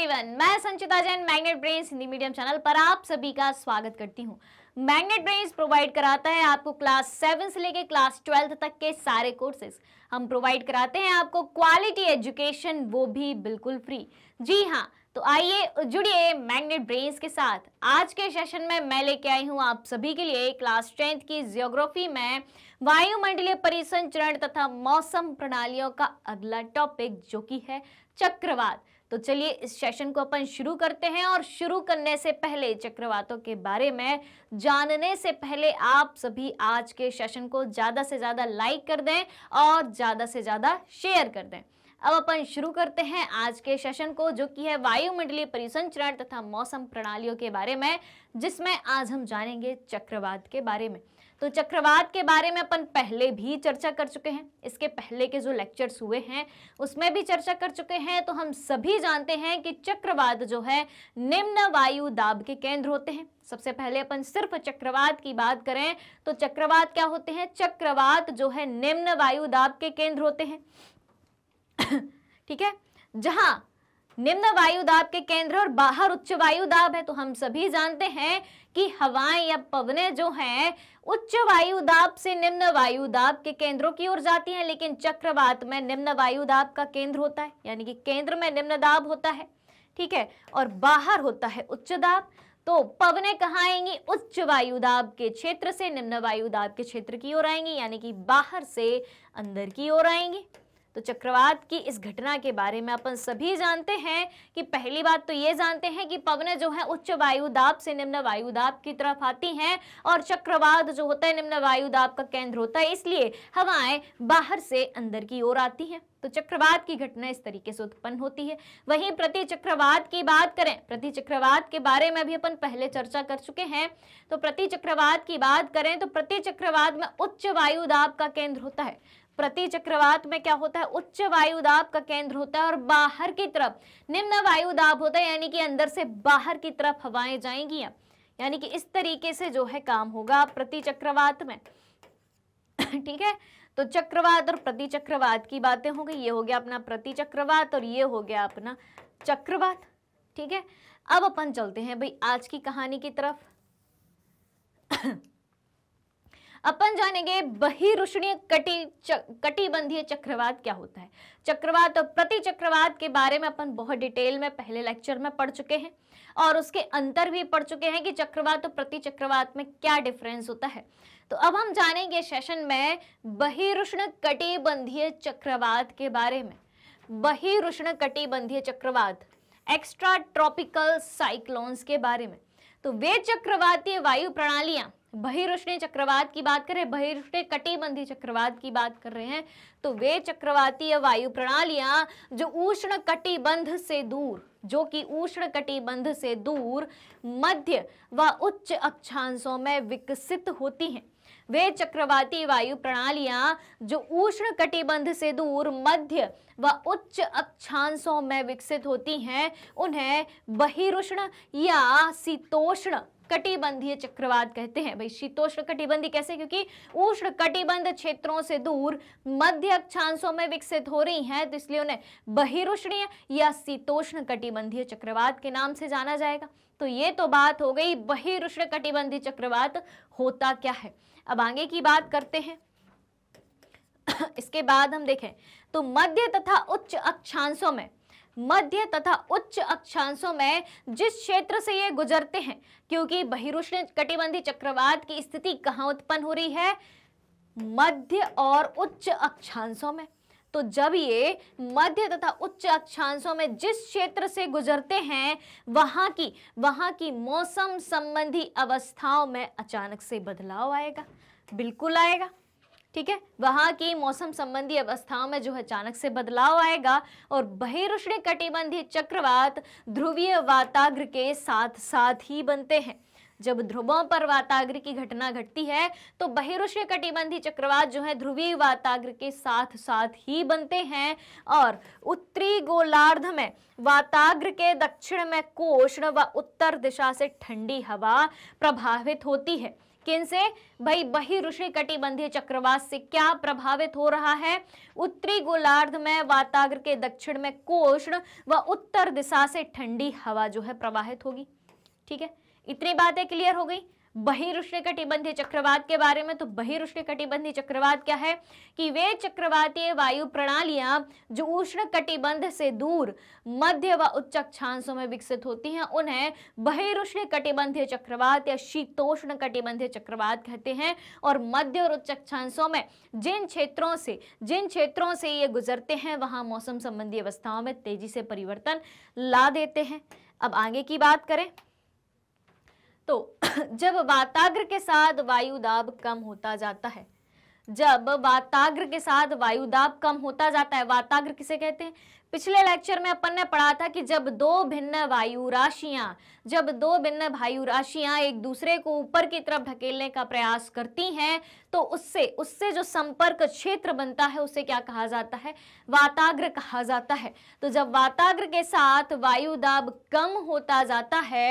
everyone मैं Sanchita Jain magnet brain Hindi medium channel पर आप सभी का स्वागत करती हूं मैग्नेट ब्रेन प्रोवाइड कराता है आपको क्लास सेवन से लेके क्लास ट्वेल्थ तक के सारे कोर्सेज हम प्रोवाइड कराते हैं आपको क्वालिटी एजुकेशन वो भी बिल्कुल फ्री जी हाँ तो आइए जुड़िए मैग्नेट ब्रेन्स के साथ आज के सेशन में मैं लेके आई हूँ आप सभी के लिए क्लास टेंथ की जियोग्राफी में वायुमंडलीय परिसंचरण तथा मौसम प्रणालियों का अगला टॉपिक जो कि है चक्रवात तो चलिए इस सेशन को अपन शुरू करते हैं और शुरू करने से पहले चक्रवातों के बारे में जानने से पहले आप सभी आज के सेशन को ज़्यादा से ज़्यादा लाइक कर दें और ज़्यादा से ज़्यादा शेयर कर दें अब अपन शुरू करते हैं आज के सेशन को जो कि है वायुमंडलीय परिसंचरण तथा मौसम प्रणालियों के बारे में जिसमें आज हम जानेंगे चक्रवात के बारे में तो चक्रवात के बारे में अपन पहले भी चर्चा कर चुके हैं इसके पहले के जो लेक्चर्स हुए हैं उसमें भी चर्चा कर चुके हैं तो हम सभी जानते हैं कि चक्रवात जो है निम्न वायु दाब के केंद्र होते हैं सबसे पहले अपन सिर्फ चक्रवात की बात करें तो चक्रवात क्या होते हैं चक्रवात जो है निम्न वायु दाब के केंद्र होते हैं ठीक है जहां निम्न वायु दाब के केंद्र और बाहर उच्च वायु दाब है तो हम सभी जानते हैं कि हवाएं या पवने जो हैं उच्च वायु दाब से निम्न वायु दाब के केंद्रों की ओर जाती हैं लेकिन चक्रवात में निम्न वायु दाब का केंद्र होता है यानी कि केंद्र में निम्न दाब होता है ठीक है और बाहर होता है उच्च दाब तो पवने कहाँ आएंगी उच्च वायु दाब के क्षेत्र से निम्न वायु दाब के क्षेत्र की ओर आएंगी यानी कि बाहर से अंदर की ओर आएंगी तो चक्रवात की इस घटना के बारे में अपन सभी जानते हैं कि पहली बात तो ये जानते हैं कि पवने जो है उच्च वायु दाब से निम्न वायु दाब की तरफ आती हैं और चक्रवात जो होता है निम्न वायु दाब का केंद्र होता है इसलिए हवाएं बाहर से अंदर की ओर आती हैं तो चक्रवात की घटना इस तरीके से उत्पन्न होती है वहीं प्रति चक्रवात की बात करें प्रति चक्रवात के बारे में भी अपन पहले चर्चा कर चुके हैं तो प्रति चक्रवात की बात करें तो प्रति चक्रवात में उच्च वायु दाब का केंद्र होता है प्रति चक्रवात में क्या होता है उच्च वायु दाब का केंद्र होता है और बाहर की तरफ निम्न वायु दाब होता है यानी कि अंदर से बाहर की तरफ हवाएं जाएंगी यानी कि इस तरीके से जो है काम होगा प्रति चक्रवात में ठीक है तो चक्रवात और प्रति चक्रवात की बातें हो गई ये हो गया अपना प्रति चक्रवात और ये हो गया अपना चक्रवात ठीक है अब अपन चलते हैं भाई आज की कहानी की तरफ अपन जानेंगे बहिरुष्णीय कटी कटिबंधीय चक्रवात क्या होता है चक्रवात और प्रति चक्रवात के बारे में अपन बहुत डिटेल में पहले लेक्चर में पढ़ चुके हैं और उसके अंतर भी पढ़ चुके हैं कि चक्रवात और प्रति चक्रवात में क्या डिफरेंस होता है तो अब हम जानेंगे सेशन में बहिरुष्ण कटिबंधीय चक्रवात के बारे में बहिरुष्ण कटिबंधीय चक्रवात एक्स्ट्रा ट्रॉपिकल साइक्लोन्स के बारे में तो वे चक्रवातीय वायु प्रणालियां बहिरुष्णे चक्रवात की बात करें बहिरुष्णे कटिबंधी चक्रवात की बात कर रहे हैं तो वे चक्रवातीय वायु प्रणालियां जो उष्ण कटिबंध से दूर जो कि उष्ण कटिबंध से दूर मध्य व उच्च अक्षांशों में विकसित होती हैं वे चक्रवाती वायु प्रणालियां जो उष्ण कटिबंध से दूर मध्य व उच्च अक्षांशों में विकसित होती हैं उन्हें बहिरुष्ण या शीतोष्ण कटिबंधीय चक्रवात कहते हैं भाई शीतोष्ण कटिबंधी कैसे क्योंकि उष्ण कटिबंध क्षेत्रों से दूर मध्य अक्षांशों में विकसित हो रही हैं तो इसलिए उन्हें बहिरुष्णीय या शीतोष्ण कटिबंधीय चक्रवात के नाम से जाना जाएगा तो ये तो बात हो गई बहिरुष्ण कटिबंधी चक्रवात होता क्या है अब आगे की बात करते हैं इसके बाद हम देखें तो मध्य तथा उच्च अक्षांशों में मध्य तथा उच्च अक्षांशों में जिस क्षेत्र से ये गुजरते हैं क्योंकि बहिरुष्ण कटिबंधी चक्रवात की स्थिति कहाँ उत्पन्न हो रही है मध्य और उच्च अक्षांशों में तो जब ये मध्य तथा उच्च अक्षांशों में जिस क्षेत्र से गुजरते हैं वहाँ की वहाँ की मौसम संबंधी अवस्थाओं में अचानक से बदलाव आएगा बिल्कुल आएगा ठीक है वहां की मौसम संबंधी अवस्थाओं में जो अचानक से बदलाव आएगा और बहिरुष्ण कटिबंधीय चक्रवात ध्रुवीय वाताग्र के साथ साथ ही बनते हैं जब ध्रुवों पर वाताग्र की घटना घटती है तो बहिरुष्ण कटिबंधी चक्रवात जो है ध्रुवीय वाताग्र के साथ साथ ही बनते हैं और उत्तरी गोलार्ध में वाताग्र के दक्षिण में कोष्ण व उत्तर दिशा से ठंडी हवा प्रभावित होती है किन से भाई ऋषि कटिबंधीय चक्रवात से क्या प्रभावित हो रहा है उत्तरी गोलार्ध में वाताग्र के दक्षिण में कोष्ण व उत्तर दिशा से ठंडी हवा जो है प्रवाहित होगी ठीक है इतनी बातें क्लियर हो गई बहिरुष्ण कटिबंधी चक्रवात के बारे में तो बहिरुष्ण कटिबंधी चक्रवात क्या है कि वे चक्रवातीय वायु प्रणालियां जो उष्ण कटिबंध से दूर मध्य व उच्च अक्षांशों में विकसित होती हैं उन्हें बहिरुष्ण कटिबंधी चक्रवात या शीतोष्ण कटिबंधी चक्रवात कहते हैं और मध्य और उच्च अक्षांशों में जिन क्षेत्रों से जिन क्षेत्रों से ये गुजरते हैं वहां मौसम संबंधी अवस्थाओं में तेजी से परिवर्तन ला देते हैं अब आगे की बात करें तो जब वाताग्र के साथ वायु दाब कम होता जाता है जब वाताग्र के साथ वायु दाब कम होता जाता है वाताग्र किसे कहते हैं पिछले लेक्चर में अपन ने पढ़ा था कि जब दो भिन्न वायु राशियां जब दो भिन्न वायु राशियां एक दूसरे को ऊपर की तरफ ढकेलने का प्रयास करती हैं तो उससे उससे जो संपर्क क्षेत्र बनता है उसे क्या कहा जाता है वाताग्र कहा जाता है तो जब वाताग्र के साथ वायु दाब कम होता जाता है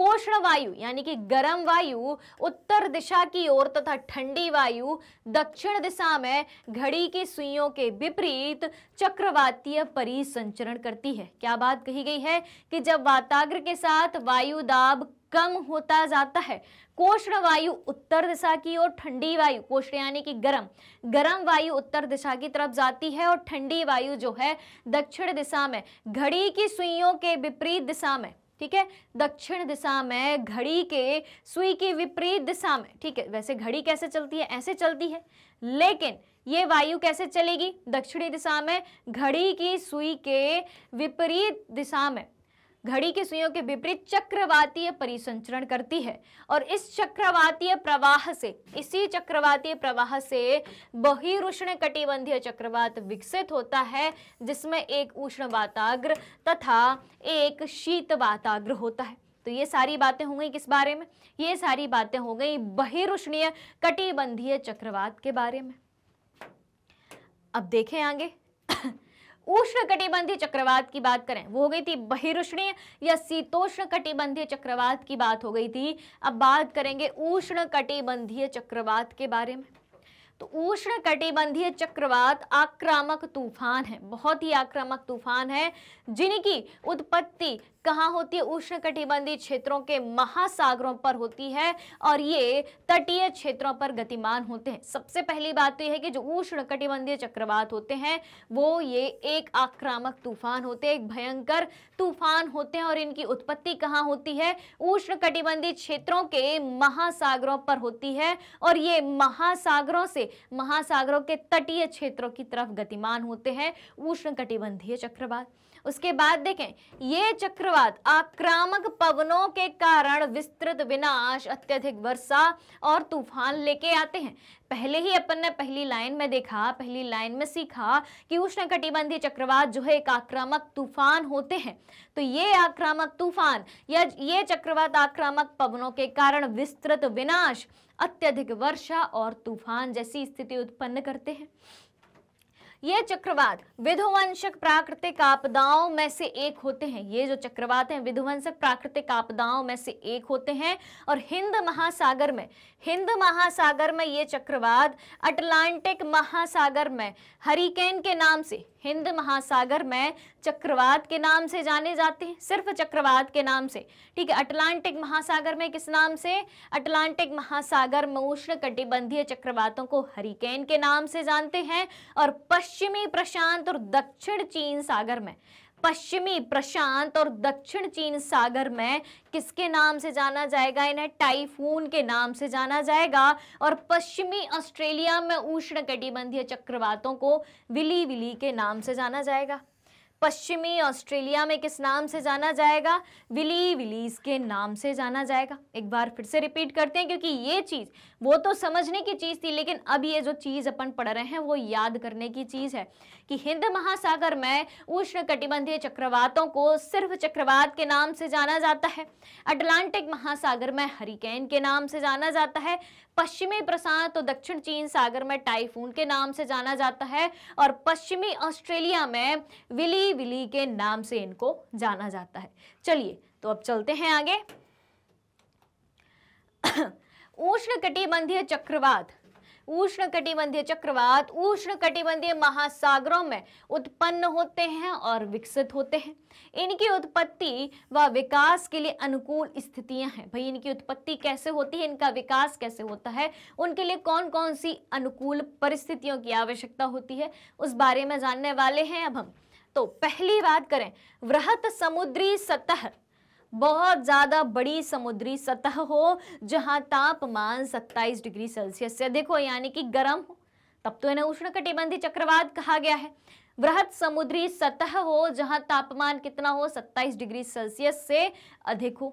उपोष्ण वायु यानी कि गर्म वायु उत्तर दिशा की ओर तथा ठंडी वायु दक्षिण दिशा में घड़ी की सुइयों के विपरीत चक्रवातीय परिसंचरण करती है क्या बात कही गई है कि जब वाताग्र के साथ वायु दाब कम होता जाता है कोष्ण वायु उत्तर दिशा की और ठंडी वायु कोष्ण यानी कि गर्म गर्म वायु उत्तर दिशा की तरफ जाती है और ठंडी वायु जो है दक्षिण दिशा में घड़ी की सुइयों के विपरीत दिशा में ठीक है दक्षिण दिशा में घड़ी के सुई की विपरीत दिशा में ठीक है वैसे घड़ी कैसे चलती है ऐसे चलती है लेकिन ये वायु कैसे चलेगी दक्षिणी दिशा में घड़ी की सुई के विपरीत दिशा में घड़ी की सुइयों के विपरीत चक्रवातीय परिसंचरण करती है और इस चक्रवातीय प्रवाह से इसी चक्रवातीय प्रवाह से बहिरुष्ण कटिबंधीय चक्रवात विकसित होता है जिसमें एक उष्ण वाताग्र तथा एक शीत वाताग्र होता है तो ये सारी बातें हो गई किस बारे में ये सारी बातें हो गई बहिरुष्णीय कटिबंधीय चक्रवात के बारे में अब देखें आगे उष्ण कटिबंधीय चक्रवात की बात करें वो हो गई थी बहिरुष्णीय या शीतोष्ण कटिबंधीय चक्रवात की बात हो गई थी अब बात करेंगे उष्ण कटिबंधीय चक्रवात के बारे में तो उष्ण कटिबंधीय चक्रवात आक्रामक तूफान है बहुत ही आक्रामक तूफान है जिनकी उत्पत्ति कहाँ होती है उष्ण क्षेत्रों के महासागरों पर होती है और ये तटीय क्षेत्रों पर गतिमान होते हैं सबसे पहली बात तो यह है कि जो उष्ण कटिबंधीय चक्रवात होते हैं वो ये एक आक्रामक तूफान होते हैं एक भयंकर तूफान होते हैं और इनकी उत्पत्ति कहाँ होती है उष्ण क्षेत्रों के महासागरों पर होती है और ये महासागरों से महासागरों के तटीय क्षेत्रों की तरफ गतिमान होते हैं उष्ण कटिबंधीय चक्रवात उसके बाद देखें ये चक्रवात आक्रामक पवनों के कारण विस्तृत विनाश अत्यधिक वर्षा और तूफान लेके आते हैं पहले ही अपन ने पहली लाइन में देखा पहली लाइन में सीखा कि उष्ण कटिबंधी चक्रवात जो है एक आक्रामक तूफान होते हैं तो ये आक्रामक तूफान या ये चक्रवात आक्रामक पवनों के कारण विस्तृत विनाश अत्यधिक वर्षा और तूफान जैसी स्थिति उत्पन्न करते हैं ये चक्रवात विध्वंसक प्राकृतिक आपदाओं में से एक होते हैं ये जो चक्रवात हैं विध्वंसक प्राकृतिक आपदाओं में से एक होते हैं और हिंद महासागर में हिंद महासागर में ये चक्रवात अटलांटिक महासागर में हरिकेन के नाम से हिंद महासागर में चक्रवात के नाम से जाने जाते हैं सिर्फ चक्रवात के नाम से ठीक है अटलांटिक महासागर में किस नाम से अटलांटिक महासागर में उष्ण कटिबंधीय चक्रवातों को हरिकेन के नाम से जानते हैं और पश्चिमी प्रशांत और दक्षिण चीन सागर में पश्चिमी प्रशांत और दक्षिण चीन सागर में किसके नाम से जाना जाएगा इन्हें टाइफून के नाम से जाना जाएगा और पश्चिमी ऑस्ट्रेलिया में उष्ण कटिबंधीय चक्रवातों को विली विली के नाम से जाना जाएगा पश्चिमी ऑस्ट्रेलिया में किस नाम से जाना जाएगा विली विलीज के नाम से जाना जाएगा एक बार फिर से रिपीट करते हैं क्योंकि ये चीज़ वो तो समझने की चीज़ थी लेकिन अब ये जो चीज़ अपन पढ़ रहे हैं वो याद करने की चीज़ है कि हिंद महासागर में उष्ण कटिबंधीय चक्रवातों को सिर्फ चक्रवात के नाम से जाना जाता है अटलांटिक महासागर में हरिकेन के नाम से जाना जाता है पश्चिमी प्रशांत और दक्षिण चीन सागर में टाइफून के नाम से जाना जाता है और पश्चिमी ऑस्ट्रेलिया में विली विली के नाम से इनको जाना जाता है चलिए तो अब चलते हैं आगे उष्ण कटिबंधीय चक्रवात उष्ण कटिबंधीय चक्रवात उष्ण कटिबंधीय महासागरों में उत्पन्न होते हैं और विकसित होते हैं इनकी उत्पत्ति व विकास के लिए अनुकूल स्थितियां हैं भाई इनकी उत्पत्ति कैसे होती है इनका विकास कैसे होता है उनके लिए कौन कौन सी अनुकूल परिस्थितियों की आवश्यकता होती है उस बारे में जानने वाले हैं अब हम तो पहली बात करें वृहत समुद्री सतह बहुत ज़्यादा बड़ी समुद्री सतह हो जहाँ तापमान 27 डिग्री सेल्सियस से देखो यानी कि गर्म हो तब तो इन्हें उष्ण चक्रवात कहा गया है वृहत समुद्री सतह हो जहां तापमान कितना हो 27 डिग्री सेल्सियस से अधिक हो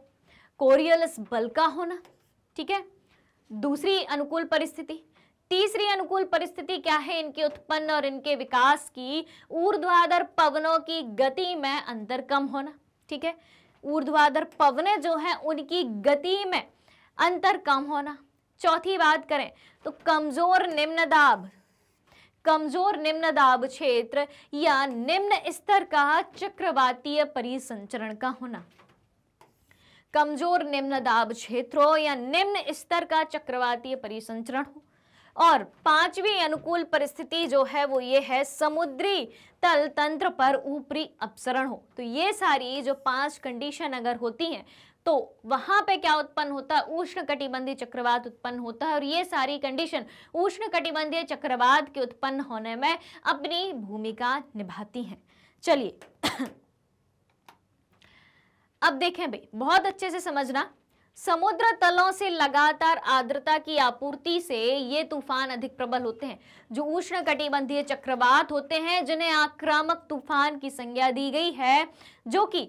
कोरियलस बल का होना ठीक है दूसरी अनुकूल परिस्थिति तीसरी अनुकूल परिस्थिति क्या है इनके उत्पन्न और इनके विकास की ऊर्ध्वाधर पवनों की गति में अंतर कम होना ठीक है ऊर्ध्वाधर पवने जो हैं उनकी गति में अंतर कम होना चौथी बात करें तो कमजोर निम्न दाब कमजोर निम्न दाब क्षेत्र या निम्न स्तर का चक्रवातीय परिसंचरण का होना कमजोर निम्न दाब क्षेत्रों या निम्न स्तर का चक्रवातीय परिसंचरण हो और पांचवी अनुकूल परिस्थिति जो है वो ये है समुद्री तल तंत्र पर ऊपरी अपसरण हो तो ये सारी जो पांच कंडीशन अगर होती हैं तो वहां पे क्या उत्पन्न होता है उष्ण कटिबंधी चक्रवात उत्पन्न होता है और ये सारी कंडीशन उष्ण कटिबंधीय चक्रवात के उत्पन्न होने में अपनी भूमिका निभाती हैं चलिए अब देखें भाई बहुत अच्छे से समझना समुद्र तलों से लगातार आर्द्रता की आपूर्ति से ये तूफान अधिक प्रबल होते हैं जो उष्ण कटिबंधीय चक्रवात होते हैं जिन्हें आक्रामक तूफान की संज्ञा दी गई है जो कि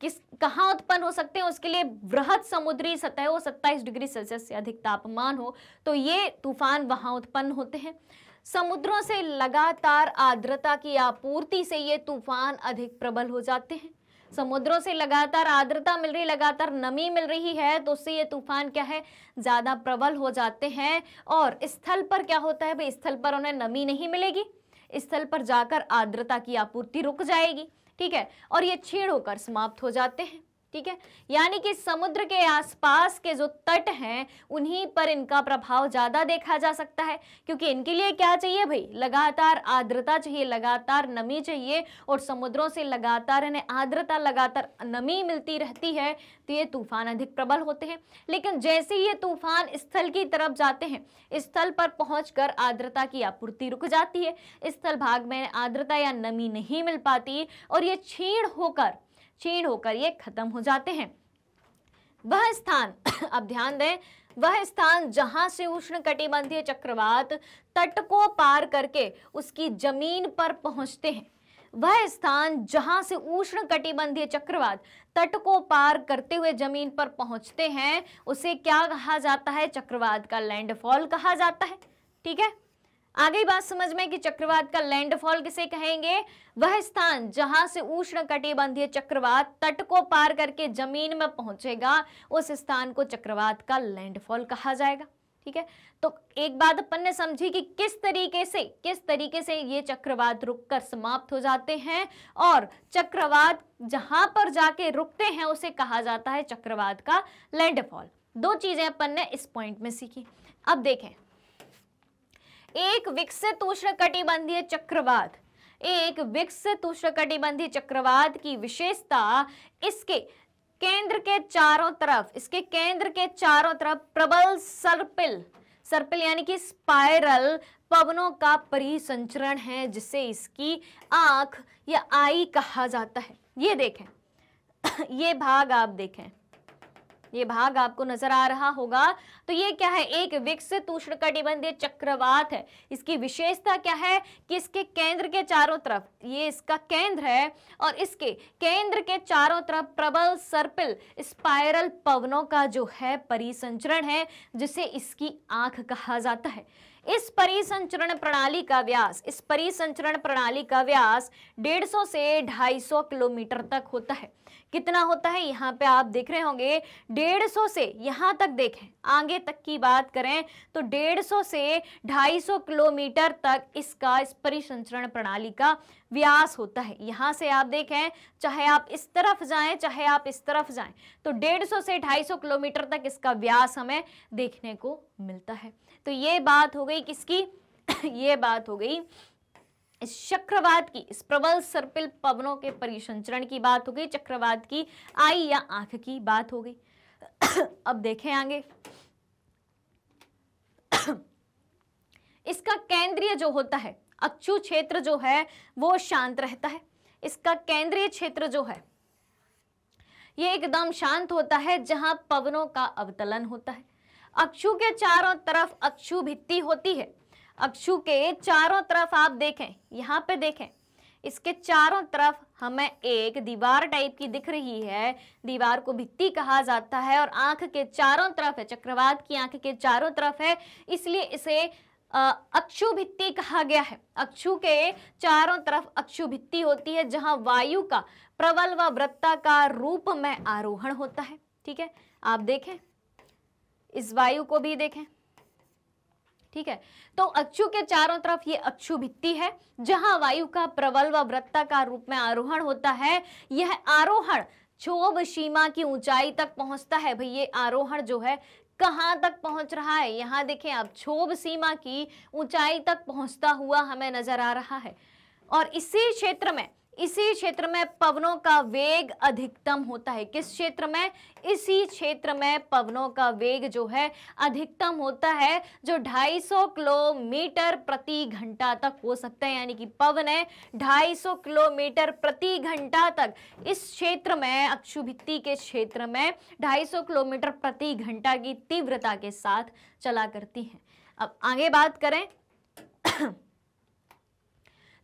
किस कहाँ उत्पन्न हो सकते हैं उसके लिए वृहद समुद्री सतह हो सत्ताईस डिग्री सेल्सियस से अधिक तापमान हो तो ये तूफान वहाँ उत्पन्न होते हैं समुद्रों से लगातार आर्द्रता की आपूर्ति से ये तूफान अधिक प्रबल हो जाते हैं समुद्रों से लगातार आर्द्रता मिल रही लगातार नमी मिल रही है तो उससे ये तूफान क्या है ज़्यादा प्रबल हो जाते हैं और स्थल पर क्या होता है भाई स्थल पर उन्हें नमी नहीं मिलेगी स्थल पर जाकर आर्द्रता की आपूर्ति रुक जाएगी ठीक है और ये छेड़ होकर समाप्त हो जाते हैं ठीक है यानी कि समुद्र के आसपास के जो तट हैं उन्हीं पर इनका प्रभाव ज़्यादा देखा जा सकता है क्योंकि इनके लिए क्या चाहिए भाई लगातार आर्द्रता चाहिए लगातार नमी चाहिए और समुद्रों से लगातार इन्हें आर्द्रता लगातार नमी मिलती रहती है तो ये तूफान अधिक प्रबल होते हैं लेकिन जैसे ये तूफान स्थल की तरफ जाते हैं स्थल पर पहुँच आर्द्रता की आपूर्ति रुक जाती है स्थल भाग में आर्द्रता या नमी नहीं मिल पाती और ये छीण होकर क्षीण होकर ये खत्म हो जाते हैं वह स्थान अब ध्यान दें वह स्थान जहां से उष्ण कटिबंधीय चक्रवात तट को पार करके उसकी जमीन पर पहुंचते हैं वह स्थान जहां से उष्ण कटिबंधीय चक्रवात तट को पार करते हुए जमीन पर पहुंचते हैं उसे क्या कहा जाता है चक्रवात का लैंडफॉल कहा जाता है ठीक है आगे बात समझ में कि चक्रवात का लैंडफॉल किसे कहेंगे वह स्थान जहां से उष्ण कटिबंधीय चक्रवात तट को पार करके जमीन में पहुंचेगा उस स्थान को चक्रवात का लैंडफॉल कहा जाएगा ठीक है तो एक बात अपन ने समझी कि किस तरीके से किस तरीके से ये चक्रवात रुक कर समाप्त हो जाते हैं और चक्रवात जहां पर जाके रुकते हैं उसे कहा जाता है चक्रवात का लैंडफॉल दो चीजें अपन ने इस पॉइंट में सीखी अब देखें एक विकसित उष्णकटिबंधीय चक्रवात एक विकसित उष्णकटिबंधीय चक्रवात की विशेषता इसके केंद्र के चारों तरफ इसके केंद्र के चारों तरफ प्रबल सर्पिल सर्पिल यानी कि स्पाइरल पवनों का परिसंचरण है जिसे इसकी आंख या आई कहा जाता है ये देखें ये भाग आप देखें ये भाग आपको नजर आ रहा होगा तो ये क्या है एक विकसित उष्णकटिबंधीय चक्रवात है इसकी विशेषता क्या है कि इसके केंद्र के चारों तरफ ये इसका केंद्र है और इसके केंद्र के चारों तरफ प्रबल सर्पिल स्पायरल पवनों का जो है परिसंचरण है जिसे इसकी आंख कहा जाता है इस परिसंचरण प्रणाली का व्यास इस परिसंचरण प्रणाली का व्यास 150 से 250 किलोमीटर तक होता है कितना होता है यहाँ पे आप देख रहे होंगे 150 से यहाँ तक देखें आगे तक की बात करें तो 150 से 250 किलोमीटर तक इसका इस परिसंचरण प्रणाली का व्यास होता है यहाँ से आप देखें चाहे आप इस तरफ जाएं चाहे आप इस तरफ जाएं तो 150 से 250 किलोमीटर तक इसका व्यास हमें देखने को मिलता है तो ये बात हो गई किसकी ये बात हो गई इस चक्रवात की इस प्रबल सर्पिल पवनों के परिसंचरण की बात हो गई चक्रवात की आई या आंख की बात हो गई अब देखें आगे इसका केंद्रीय जो होता है अक्षु क्षेत्र जो है वो शांत रहता है इसका केंद्रीय क्षेत्र जो है ये एकदम शांत होता है जहां पवनों का अवतलन होता है अक्षु के चारों तरफ अक्षु भित्ति होती है अक्षु के चारों तरफ आप देखें यहाँ पे देखें इसके चारों तरफ हमें एक दीवार टाइप की दिख रही है दीवार को भित्ति कहा जाता है और आंख के चारों तरफ है चक्रवात की आंख के चारों तरफ है इसलिए इसे अक्षु भित्ति कहा गया है अक्षु के चारों तरफ अक्षु भित्ति होती है जहां वायु का प्रबल व वृत्ताकार रूप में आरोहण होता है ठीक है आप देखें इस वायु को भी देखें ठीक है तो अक्षु के चारों तरफ ये अक्षु भित्ति है जहां वायु का प्रबल व वृत्ताकार रूप में आरोहण होता है यह आरोहण क्षोभ सीमा की ऊंचाई तक पहुंचता है भाई ये आरोहण जो है कहां तक पहुंच रहा है यहां देखें आप क्षोभ सीमा की ऊंचाई तक पहुंचता हुआ हमें नजर आ रहा है और इसी क्षेत्र में इसी क्षेत्र में पवनों का वेग अधिकतम होता है किस क्षेत्र में इसी क्षेत्र में पवनों का वेग जो है अधिकतम होता है जो 250 किलोमीटर प्रति घंटा तक हो सकता है यानी कि पवन है 250 किलोमीटर प्रति घंटा तक इस क्षेत्र में अक्षुभित्ती के क्षेत्र में 250 किलोमीटर प्रति घंटा की तीव्रता के साथ चला करती हैं अब आगे बात करें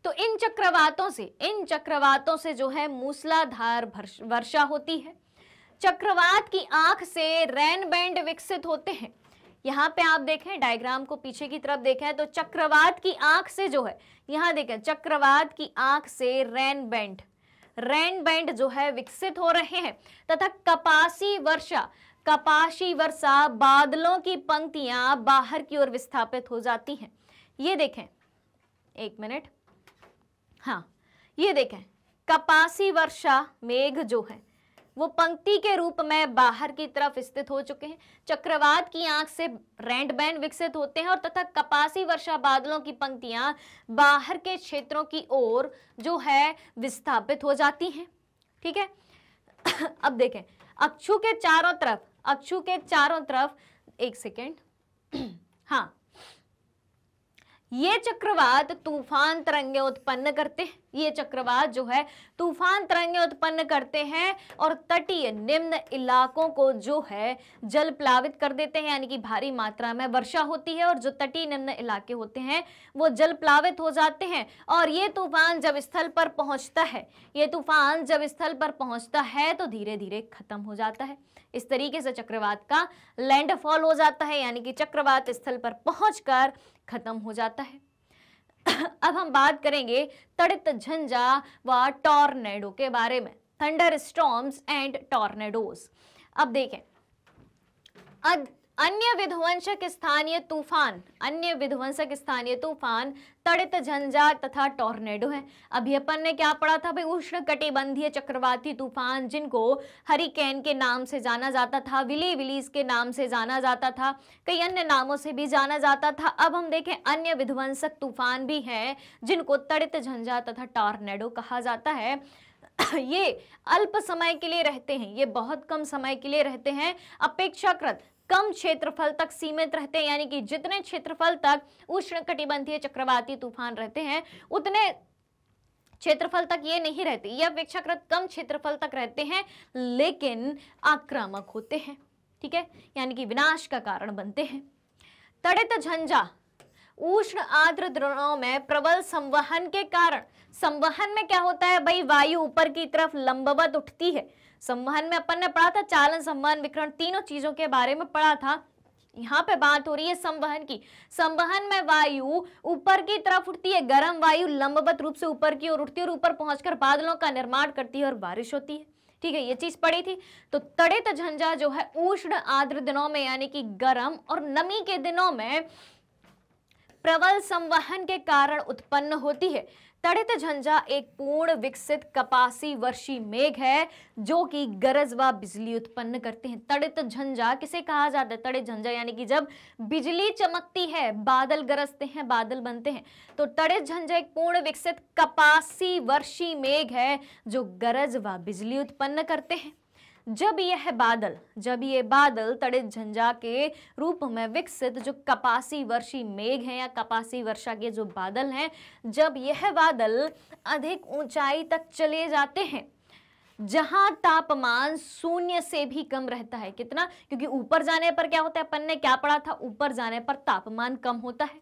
तो इन चक्रवातों से इन चक्रवातों से जो है मूसलाधार वर्षा होती है चक्रवात की आंख से रैन बैंड विकसित होते हैं यहाँ पे आप देखें डायग्राम को पीछे की तरफ देखें तो चक्रवात की आंख से जो है यहाँ देखें चक्रवात की आंख से रैन बैंड रैन बैंड जो है विकसित हो रहे हैं तथा कपासी वर्षा कपासी वर्षा बादलों की पंक्तियां बाहर की ओर विस्थापित हो जाती हैं ये देखें एक मिनट हाँ ये देखें कपासी वर्षा मेघ जो है वो पंक्ति के रूप में बाहर की तरफ स्थित हो चुके हैं चक्रवात की आंख से रेंट बैंड विकसित होते हैं और तथा कपासी वर्षा बादलों की पंक्तियां बाहर के क्षेत्रों की ओर जो है विस्थापित हो जाती हैं ठीक है अब देखें अक्षु के चारों तरफ अक्षु के चारों तरफ एक सेकेंड हाँ ये चक्रवात तूफान तरंगे उत्पन्न करते हैं ये चक्रवात जो है तूफान तरंगे उत्पन्न करते हैं और तटीय निम्न इलाकों को जो है जल प्लावित कर देते हैं यानी कि भारी मात्रा में वर्षा होती है और जो तटीय निम्न इलाके होते हैं वो जल प्लावित हो जाते हैं और ये तूफान जब स्थल पर पहुंचता है ये तूफान जब स्थल पर पहुंचता है तो धीरे धीरे खत्म हो जाता है इस तरीके से चक्रवात का लैंडफॉल हो जाता है यानी कि चक्रवात स्थल पर पहुंचकर खत्म हो जाता है अब हम बात करेंगे तड़ित झंझा व टॉर्नेडो के बारे में थंडर स्टॉम्स एंड टॉर्नेडोज अब देखें अध अन्य विध्वंसक स्थानीय तूफान अन्य विध्वंसक स्थानीय तूफान तड़ित झंझार तथा टोर्नेडो है अभी अपन ने क्या पढ़ा था भाई उष्ण कटिबंधीय चक्रवाती तूफान जिनको हरिकेन के नाम से जाना जाता था विली विलीज के नाम से जाना जाता था कई अन्य नामों से भी जाना जाता था अब हम देखें अन्य विध्वंसक तूफान भी हैं जिनको तड़ित झंझार तथा टॉर्नेडो कहा जाता है ये अल्प समय के लिए रहते हैं ये बहुत कम समय के लिए रहते हैं अपेक्षाकृत कम क्षेत्रफल तक सीमित रहते हैं यानी कि जितने क्षेत्रफल तक उष्ण कटिबंधीय चक्रवाती तूफान रहते हैं उतने क्षेत्रफल तक ये नहीं रहते ये अपेक्षाकृत कम क्षेत्रफल तक रहते हैं लेकिन आक्रामक होते हैं ठीक है यानी कि विनाश का कारण बनते हैं तड़ित झंझा उष्ण आर्द्र द्रोणों में प्रबल संवहन के कारण संवहन में क्या होता है भाई वायु ऊपर की तरफ लंबवत उठती है संवहन में अपन ने पढ़ा था चालन संवहन विकरण तीनों चीजों के बारे में पढ़ा था यहाँ पे बात हो रही है संवहन की संवहन में वायु ऊपर की तरफ उठती है गर्म वायु लंबवत रूप से ऊपर की ओर उठती है और ऊपर पहुंचकर बादलों का निर्माण करती है और बारिश होती है ठीक है ये चीज पड़ी थी तो तड़ित झंझा जो है उष्ण आर्द्र दिनों में यानी कि गर्म और नमी के दिनों में प्रबल संवहन के कारण उत्पन्न होती है तड़ित झंझा एक पूर्ण विकसित कपासी वर्षी मेघ है जो कि गरज व बिजली उत्पन्न करते हैं तड़ित झंझा किसे कहा जाता है तड़ित झंझा यानी कि जब बिजली चमकती है बादल गरजते हैं बादल बनते हैं तो तड़ित झंझा एक पूर्ण विकसित कपासी वर्षी मेघ है जो गरज व बिजली उत्पन्न करते हैं जब यह बादल जब ये बादल तड़ित झंझा के रूप में विकसित जो कपासी वर्षी मेघ हैं या कपासी वर्षा के जो बादल हैं जब यह बादल अधिक ऊंचाई तक चले जाते हैं जहां तापमान शून्य से भी कम रहता है कितना क्योंकि ऊपर जाने पर क्या होता है अपन ने क्या पढ़ा था ऊपर जाने पर तापमान कम होता है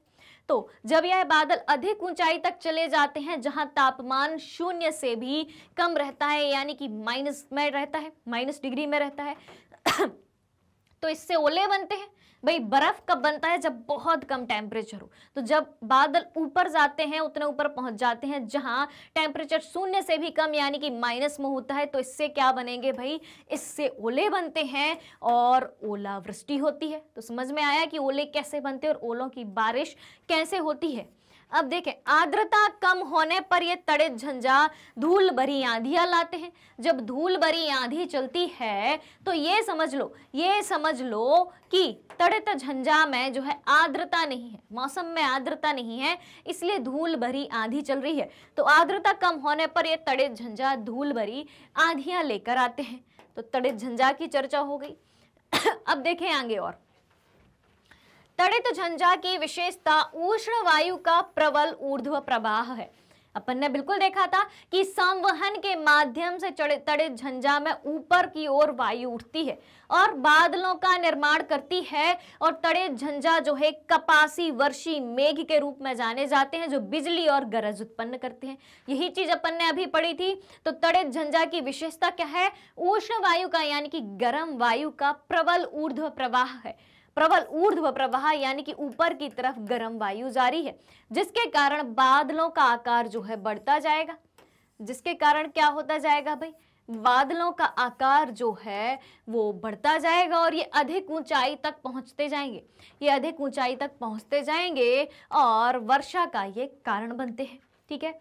तो जब यह बादल अधिक ऊंचाई तक चले जाते हैं जहां तापमान शून्य से भी कम रहता है यानी कि माइनस में रहता है माइनस डिग्री में रहता है तो इससे ओले बनते हैं भाई बर्फ कब बनता है जब बहुत कम टेम्परेचर हो तो जब बादल ऊपर जाते हैं उतने ऊपर पहुंच जाते हैं जहां टेम्परेचर शून्य से भी कम यानी कि माइनस में होता है तो इससे क्या बनेंगे भाई इससे ओले बनते हैं और ओलावृष्टि होती है तो समझ में आया कि ओले कैसे बनते हैं और ओलों की बारिश कैसे होती है अब देखें आर्द्रता कम होने पर ये तड़े झंझा धूल भरी आंधिया लाते हैं जब धूल भरी आंधी चलती है तो ये समझ लो ये समझ लो कि तड़ित तो झंझा में जो है आर्द्रता नहीं है मौसम में आर्द्रता नहीं है इसलिए धूल भरी आंधी चल रही है तो आर्द्रता कम होने पर ये तड़े झंझा धूल भरी आंधियां लेकर आते हैं तो तड़ित झंझा की चर्चा हो गई अब देखें आगे और तड़ित झंझा की विशेषता उष्ण वायु का प्रबल ऊर्ध्व प्रवाह है अपन ने बिल्कुल देखा था कि संवहन के माध्यम से तड़ित झंझा में ऊपर की ओर वायु उठती है और बादलों का निर्माण करती है और तड़ित झंझा जो है कपासी वर्षी मेघ के रूप में जाने जाते हैं जो बिजली और गरज उत्पन्न करते हैं यही चीज अपन ने अभी पढ़ी थी तो तड़ित झंझा की विशेषता क्या है उष्ण वायु का यानी कि गर्म वायु का प्रबल ऊर्ध्व प्रवाह है प्रबल ऊर्ध्व प्रवाह यानी कि ऊपर की तरफ गर्म वायु जारी है जिसके कारण बादलों का आकार जो है बढ़ता जाएगा जिसके कारण क्या होता जाएगा भाई बादलों का आकार जो है वो बढ़ता जाएगा और ये अधिक ऊंचाई तक पहुंचते जाएंगे ये अधिक ऊंचाई तक पहुंचते जाएंगे और वर्षा का ये कारण बनते हैं ठीक है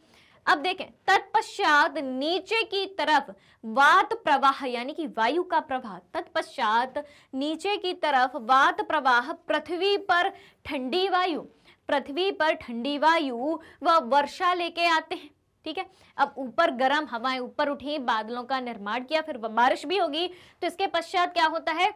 अब देखें तत्पश्चात नीचे की तरफ वात प्रवाह यानी कि वायु का प्रवाह तत्पश्चात नीचे की तरफ वात प्रवाह पृथ्वी पर ठंडी वायु पृथ्वी पर ठंडी वायु व वर्षा लेके आते हैं ठीक है अब ऊपर गर्म हवाएं ऊपर उठी बादलों का निर्माण किया फिर बारिश भी होगी तो इसके पश्चात क्या होता है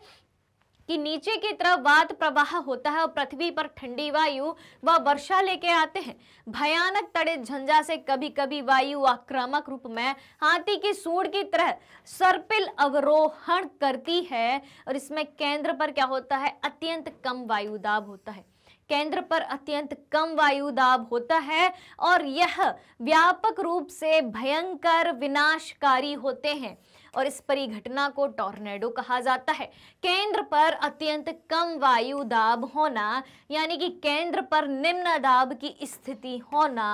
कि नीचे की तरफ वात प्रवाह होता है और पृथ्वी पर ठंडी वायु व वर्षा लेके आते हैं भयानक तड़े झंझा से कभी कभी वायु आक्रामक रूप में हाथी की सूढ़ की तरह सर्पिल अवरोहण करती है और इसमें केंद्र पर क्या होता है अत्यंत कम वायु दाब होता है केंद्र पर अत्यंत कम वायु दाब होता है और यह व्यापक रूप से भयंकर विनाशकारी होते हैं और इस परिघटना को टॉर्नेडो कहा जाता है केंद्र पर अत्यंत कम वायु दाब होना यानी कि केंद्र पर निम्न दाब की स्थिति होना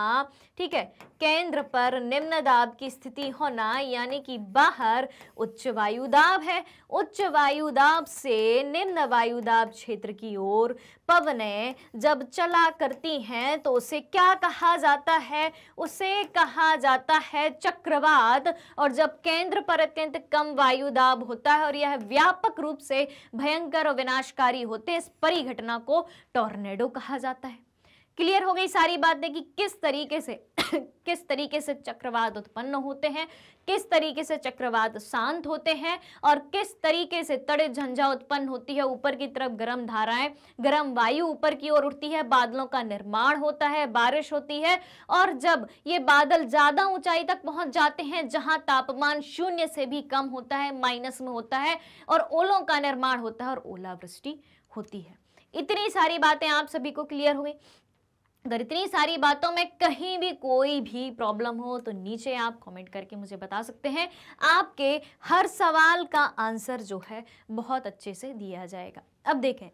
ठीक है केंद्र पर निम्न दाब की स्थिति होना यानी कि बाहर उच्च वायु दाब है उच्च वायु दाब से निम्न वायु दाब क्षेत्र की ओर पवनें जब चला करती हैं तो उसे क्या कहा जाता है उसे कहा जाता है चक्रवात और जब केंद्र पर अत्यंत कम वायु दाब होता है और यह व्यापक रूप से भयंकर और विनाशकारी होते हैं इस परिघटना को टॉर्नेडो कहा जाता है क्लियर हो गई सारी बातें कि किस तरीके से किस तरीके से चक्रवात उत्पन्न होते हैं किस तरीके से चक्रवात शांत होते हैं और किस तरीके से तड़े झंझा उत्पन्न होती है ऊपर की तरफ गर्म धाराएं गर्म वायु ऊपर की ओर उठती है बादलों का निर्माण होता है बारिश होती है और जब ये बादल ज़्यादा ऊंचाई तक पहुंच जाते हैं जहां तापमान शून्य से भी कम होता है माइनस में होता है और ओलों का निर्माण होता है और ओलावृष्टि होती है इतनी सारी बातें आप सभी को क्लियर हो गई अगर इतनी सारी बातों में कहीं भी कोई भी प्रॉब्लम हो तो नीचे आप कमेंट करके मुझे बता सकते हैं आपके हर सवाल का आंसर जो है बहुत अच्छे से दिया जाएगा अब देखें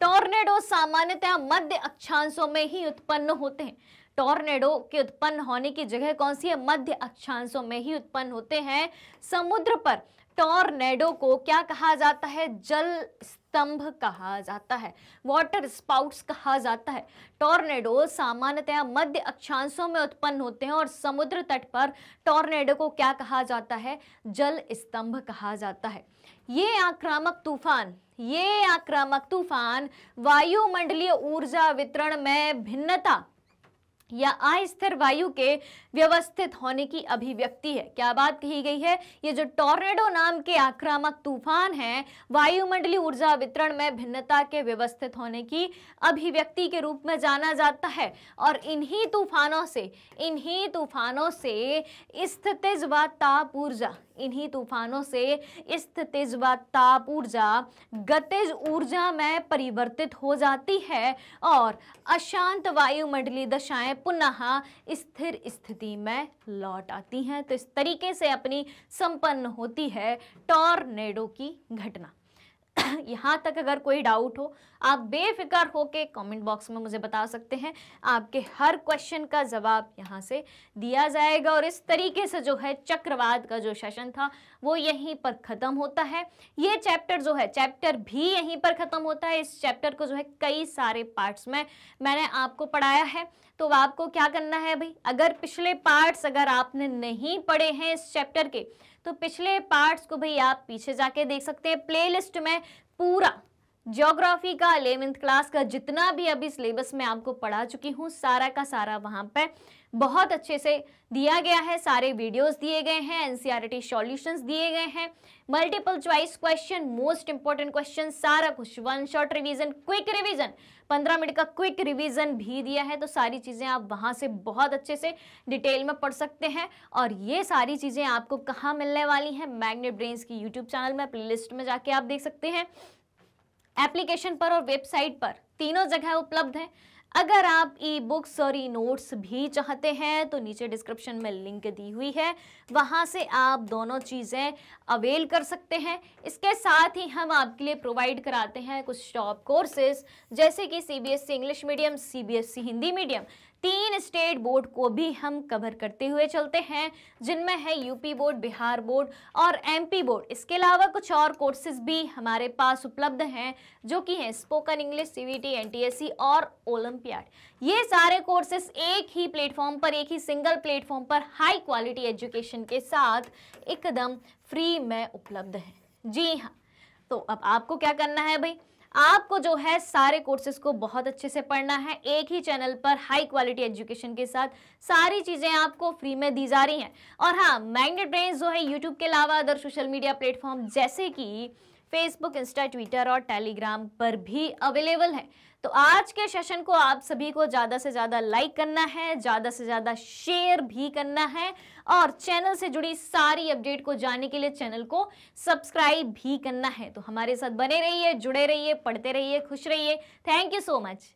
टॉर्नेडो सामान्यतया मध्य अक्षांशों में ही उत्पन्न होते हैं टॉर्नेडो के उत्पन्न होने की जगह कौन सी है मध्य अक्षांशों में ही उत्पन्न होते हैं समुद्र पर टॉर्नेडो को क्या कहा जाता है जल स्तंभ कहा जाता है वाटर स्पाउट्स कहा जाता है टॉर्नेडो सामान्यतया मध्य अक्षांशों में उत्पन्न होते हैं और समुद्र तट पर टॉर्नेडो को क्या कहा जाता है जल स्तंभ कहा जाता है ये आक्रामक तूफान ये आक्रामक तूफान वायुमंडलीय ऊर्जा वितरण में भिन्नता या अस्थिर वायु के व्यवस्थित होने की अभिव्यक्ति है क्या बात कही गई है ये जो टॉर्नेडो नाम के आक्रामक तूफान है वायुमंडलीय ऊर्जा वितरण में भिन्नता के व्यवस्थित होने की अभिव्यक्ति के रूप में जाना जाता है और इन्हीं तूफानों से इन्हीं तूफानों से स्थितिज व ताप ऊर्जा इन्हीं तूफानों से स्थितिज व ताप ऊर्जा गतिज ऊर्जा में परिवर्तित हो जाती है और अशांत वायुमंडली दशाएं पुनः स्थिर स्थिति में लौट आती हैं तो इस तरीके से अपनी संपन्न होती है टॉर्नेडो की घटना यहाँ तक अगर कोई डाउट हो आप बेफिक्र होके कमेंट बॉक्स में मुझे बता सकते हैं आपके हर क्वेश्चन का जवाब यहाँ से दिया जाएगा और इस तरीके से जो है चक्रवाद का जो सेशन था वो यहीं पर ख़त्म होता है ये चैप्टर जो है चैप्टर भी यहीं पर ख़त्म होता है इस चैप्टर को जो है कई सारे पार्ट्स में मैंने आपको पढ़ाया है तो आपको क्या करना है भाई अगर पिछले पार्ट्स अगर आपने नहीं पढ़े हैं इस चैप्टर के तो पिछले पार्ट्स को भाई आप पीछे जाके देख सकते हैं प्लेलिस्ट में पूरा ज्योग्राफी का अलेवेंथ क्लास का जितना भी अभी सिलेबस में आपको पढ़ा चुकी हूँ सारा का सारा वहाँ पर बहुत अच्छे से दिया गया है सारे वीडियोस दिए गए हैं एनसीईआरटी सॉल्यूशंस e दिए गए हैं multiple choice question most important question सारा कुछ one shot revision quick revision पंद्रह मिनट का क्विक रिवीजन भी दिया है तो सारी चीज़ें आप वहाँ से बहुत अच्छे से डिटेल में पढ़ सकते हैं और ये सारी चीज़ें आपको कहाँ मिलने वाली हैं मैग्नेट ब्रेन्स की यूट्यूब चैनल में प्ले में जाके आप देख सकते हैं एप्लीकेशन पर और वेबसाइट पर तीनों जगह उपलब्ध है अगर आप ई बुक्स और ई नोट्स भी चाहते हैं तो नीचे डिस्क्रिप्शन में लिंक दी हुई है वहाँ से आप दोनों चीज़ें अवेल कर सकते हैं इसके साथ ही हम आपके लिए प्रोवाइड कराते हैं कुछ टॉप कोर्सेज जैसे कि C C English medium C Hindi medium तीन स्टेट बोर्ड को भी हम कवर करते हुए चलते हैं जिनमें है यूपी बोर्ड बिहार बोर्ड और एमपी बोर्ड इसके अलावा कुछ और कोर्सेज भी हमारे पास उपलब्ध हैं जो कि हैं स्पोकन इंग्लिश सीवीटी एनटीएससी और ओलंपियाड ये सारे कोर्सेज एक ही प्लेटफॉर्म पर एक ही सिंगल प्लेटफॉर्म पर हाई क्वालिटी एजुकेशन के साथ एकदम फ्री में उपलब्ध है जी हाँ तो अब आपको क्या करना है भाई आपको जो है सारे कोर्सेज को बहुत अच्छे से पढ़ना है एक ही चैनल पर हाई क्वालिटी एजुकेशन के साथ सारी चीज़ें आपको फ्री में दी जा रही हैं और हाँ माइंडेड ब्रेन जो है यूट्यूब के अलावा अदर सोशल मीडिया प्लेटफॉर्म जैसे कि फेसबुक इंस्टा ट्विटर और टेलीग्राम पर भी अवेलेबल है तो आज के सेशन को आप सभी को ज़्यादा से ज़्यादा लाइक करना है ज़्यादा से ज़्यादा शेयर भी करना है और चैनल से जुड़ी सारी अपडेट को जानने के लिए चैनल को सब्सक्राइब भी करना है तो हमारे साथ बने रहिए जुड़े रहिए पढ़ते रहिए खुश रहिए थैंक यू सो मच